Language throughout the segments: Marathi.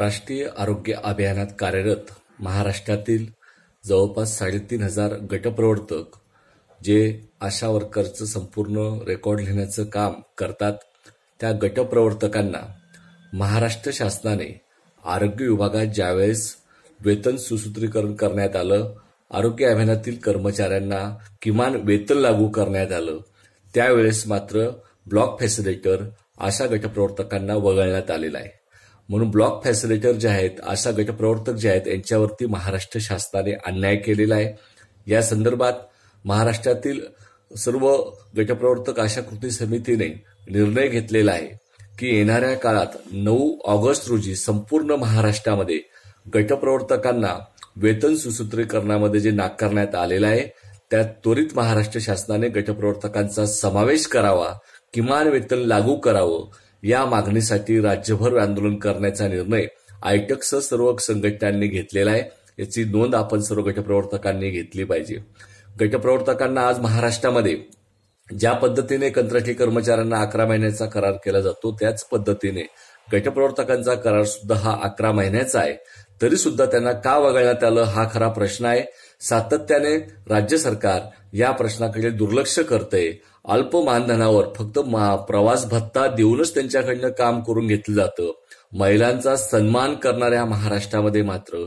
राष्ट्रीय आरोग्य अभियानात कार्यरत महाराष्ट्रातील जवळपास साडेतीन हजार गटप्रवर्तक जे आशा वर्करचं संपूर्ण रेकॉर्ड लिहिण्याचं काम करतात त्या गटप्रवर्तकांना महाराष्ट्र शासनाने आरोग्य विभागात ज्यावेळेस वेतन सुसूत्रीकरण करण्यात आलं आरोग्य अभियानातील कर्मचाऱ्यांना किमान वेतन लागू करण्यात आलं त्यावेळेस मात्र ब्लॉक फॅसिलेटर अशा गटप्रवर्तकांना वगळण्यात आलेला आहे म्हणून ब्लॉक फॅसिलेटर जे आहेत आशा गटप्रवर्तक जे आहेत यांच्यावरती महाराष्ट्र शासनाने अन्याय केलेला आहे या संदर्भात महाराष्ट्रातील सर्व गटप्रवर्तक आशा कृती समितीने निर्णय घेतलेला आहे की येणाऱ्या काळात नऊ ऑगस्ट रोजी संपूर्ण महाराष्ट्रामध्ये गटप्रवर्तकांना वेतन सुसूत्रीकरणामध्ये जे नाकारण्यात आलेलं आहे त्यात त्वरित महाराष्ट्र शासनाने गटप्रवर्तकांचा समावेश करावा किमान वेतन लागू करावं या मागणीसाठी राज्यभर आंदोलन करण्याचा निर्णय आयटकसह सर्व संघटनांनी घेतलेला आहे याची नोंद आपण सर्व गटप्रवर्तकांनी घेतली पाहिजे गटप्रवर्तकांना आज महाराष्ट्रामध्ये ज्या पद्धतीने कंत्राटी कर्मचाऱ्यांना अकरा महिन्याचा करार केला जातो त्याच पद्धतीने गटप्रवर्तकांचा करार सुद्धा हा अकरा महिन्याचा आहे तरी सुद्धा त्यांना का वगळण्यात आलं हा खरा प्रश्न आहे सातत्याने राज्य सरकार या प्रश्नाकडे दुर्लक्ष करते अल्प मानधनावर फक्त प्रवास भत्ता देऊनच त्यांच्याकडनं काम करून घेतलं जातं महिलांचा सन्मान करणाऱ्या महाराष्ट्रामध्ये मात्र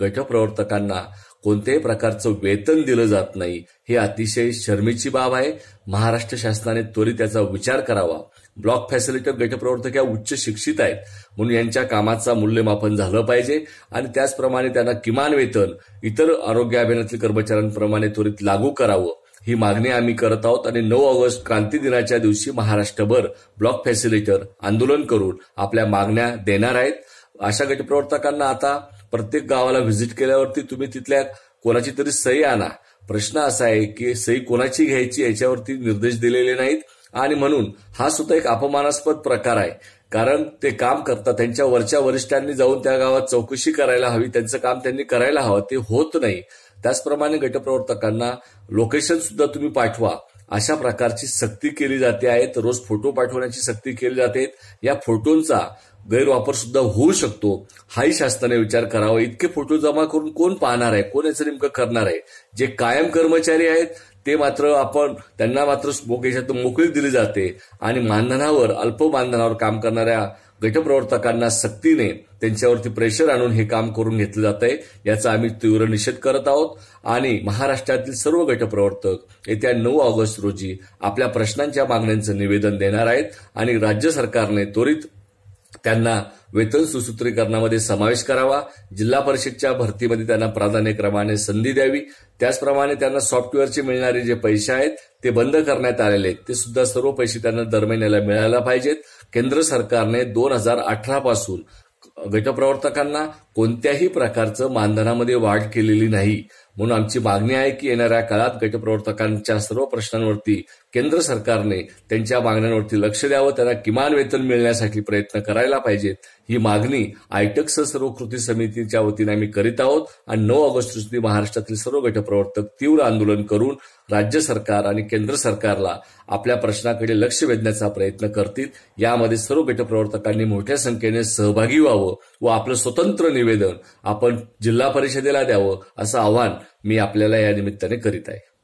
गटप्रवर्तकांना कोणत्याही प्रकारचं वेतन दिलं जात नाही हे अतिशय शर्मेची बाब आहे महाराष्ट्र शासनाने त्वरित याचा विचार करावा ब्लॉक फॅसिलिटी गटप्रवर्तक या उच्च शिक्षित आहेत म्हणून यांच्या कामाचा मूल्यमापन झालं पाहिजे आणि त्याचप्रमाणे त्यांना किमान वेतन इतर आरोग्य अभियानातील कर्मचाऱ्यांप्रमाणे त्वरित लागू करावं ही मागणी आम्ही करत आहोत आणि नऊ ऑगस्ट क्रांती दिनाच्या दिवशी महाराष्ट्रभर ब्लॉक फॅसिलिटर आंदोलन करून आपल्या मागण्या देणार आहेत अशा गटप्रवर्तकांना आता प्रत्येक गावाला व्हिजिट केल्यावरती तुम्ही तिथल्या कोणाची तरी सही आणा प्रश्न असा आहे की सही कोणाची घ्यायची याच्यावरती निर्देश दिलेले नाहीत आणि म्हणून हा सुद्धा एक अपमानास्पद प्रकार आहे कारण ते काम करतात त्यांच्या वरच्या वरिष्ठांनी जाऊन त्या गावात चौकशी करायला हवी त्यांचं काम त्यांनी करायला हवं ते होत नाही त्याचप्रमाणे गटप्रवर्तकांना लोकेशन सुद्धा तुम्ही पाठवा अशा प्रकारची सक्ती केली जाते आहेत रोज फोटो पाठवण्याची सक्ती केली जाते या फोटोंचा गैरवापर सुद्धा होऊ शकतो हाही शासनाने विचार करावा इतके फोटो जमा करून कोण पाहणार आहे कोण याचं नेमकं करणार आहे जे कायम कर्मचारी आहेत ते मात्र आपण त्यांना मात्र स्मोक मोकळी दिली जाते आणि मानधनावर अल्प मानधनावर काम करणाऱ्या गटप्रवर्तकांना सक्तीने त्यांच्यावरती प्रेशर आणून हे काम करून घेतलं जात आहे याचा आम्ही तीव्र निषेध करत आहोत आणि महाराष्ट्रातील सर्व गटप्रवर्तक येत्या नऊ ऑगस्ट रोजी आपल्या प्रश्नांच्या मागण्यांचं निवेदन देणार आहेत आणि राज्य सरकारने त्वरित त्यांना वेतन सुसूत्रीकरणामध्ये समावेश करावा जिल्हा परिषदच्या भरतीमध्ये त्यांना प्राधान्यक्रमाने संधी द्यावी त्याचप्रमाणे त्यांना सॉफ्टवेअरचे मिळणारे जे पैसे आहेत ते बंद करण्यात आलेले आहेत ते सुद्धा सर्व पैसे त्यांना दर महिन्याला मिळायला पाहिजेत केंद्र सरकारने दोन हजार अठरा पासून गटप्रवर्तकांना कोणत्याही प्रकारचं मानधनामध्ये वाढ केलेली नाही म्हणून आमची मागणी आहे की येणाऱ्या काळात गटप्रवर्तकांच्या सर्व प्रश्नांवरती केंद्र सरकारने त्यांच्या मागण्यांवरती लक्ष द्यावं त्यांना किमान वेतन मिळण्यासाठी प्रयत्न करायला पाहिजेत ही मागणी आयटकसह सर्व कृती समितीच्या वतीने आम्ही करीत आहोत आणि नऊ ऑगस्ट रोजी महाराष्ट्रातील सर्व गटप्रवर्तक तीव्र आंदोलन करून राज्य सरकार आणि केंद्र सरकारला आपल्या प्रश्नाकडे लक्ष वेधण्याचा प्रयत्न करतील यामध्ये सर्व गटप्रवर्तकांनी मोठ्या संख्येने सहभागी व्हावं व आपलं स्वतंत्र निवेदन आपण जिल्हा परिषदेला द्यावं असं आव्हान मी आपल्याला या निमित्ताने करीत आहे